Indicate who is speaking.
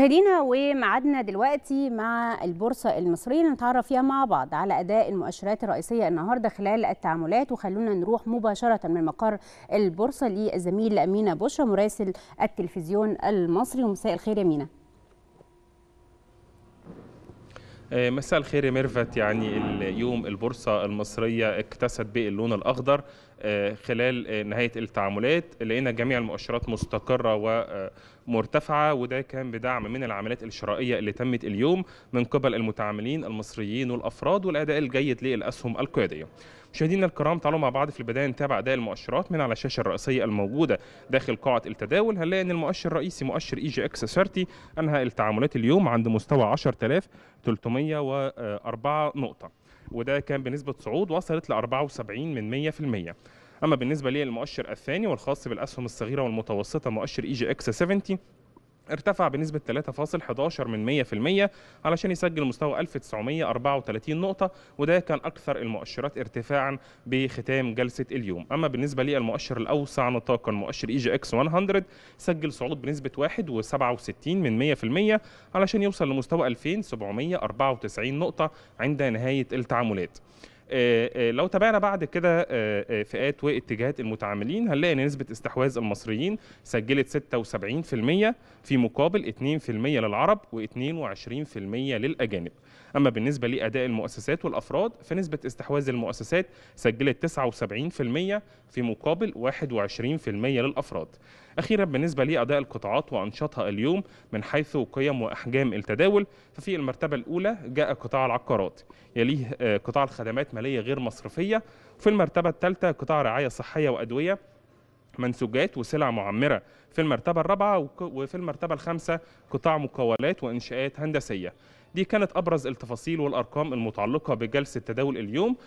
Speaker 1: مشاهدينا ومعادنا دلوقتي مع البورصة المصرية نتعرف فيها مع بعض على أداء المؤشرات الرئيسية النهاردة خلال التعاملات وخلونا نروح مباشرة من مقر البورصة للزميل أمينة بشرى مراسل التلفزيون المصري ومساء الخير يا أمينة
Speaker 2: آه، مساء الخير يا ميرفت يعني اليوم البورصة المصرية اكتست باللون الأخضر خلال نهايه التعاملات لقينا جميع المؤشرات مستقره ومرتفعه وده كان بدعم من العمليات الشرائيه اللي تمت اليوم من قبل المتعاملين المصريين والافراد والاداء الجيد للاسهم القياديه. مشاهدينا الكرام تعالوا مع بعض في البدايه نتابع اداء المؤشرات من على الشاشه الرئيسيه الموجوده داخل قاعه التداول هنلاقي ان المؤشر الرئيسي مؤشر اي جي اكس 30 انهى التعاملات اليوم عند مستوى 10304 نقطه. وده كان بنسبه صعود وصلت ل 74 من 100% اما بالنسبه للمؤشر الثاني والخاص بالاسهم الصغيره والمتوسطه مؤشر اي جي اكس 70 ارتفع بنسبة 3.11 من 100% علشان يسجل مستوى 1934 نقطة وده كان أكثر المؤشرات ارتفاعا بختام جلسة اليوم أما بالنسبة للمؤشر الأوسع نطاقا مؤشر إي جي إكس 100 سجل صعود بنسبة 1.67 من 100% علشان يوصل لمستوى 2794 نقطة عند نهاية التعاملات آه، آه، لو تابعنا بعد كده آه، فئات واتجاهات المتعاملين هنلاقي ان نسبه استحواذ المصريين سجلت 76% في مقابل 2% للعرب و22% للاجانب اما بالنسبه لاداء المؤسسات والافراد فنسبه استحواذ المؤسسات سجلت 79% في مقابل 21% للافراد اخيرا بالنسبه لاداء القطاعات وانشطها اليوم من حيث قيم واحجام التداول ففي المرتبه الاولى جاء قطاع العقارات يليه قطاع الخدمات ماليه غير مصرفيه في المرتبه الثالثه قطاع رعايه صحيه وادويه منسوجات وسلع معمره في المرتبه الرابعه وفي المرتبه الخامسه قطاع مقاولات وانشاءات هندسيه دي كانت ابرز التفاصيل والارقام المتعلقه بجلسه تداول اليوم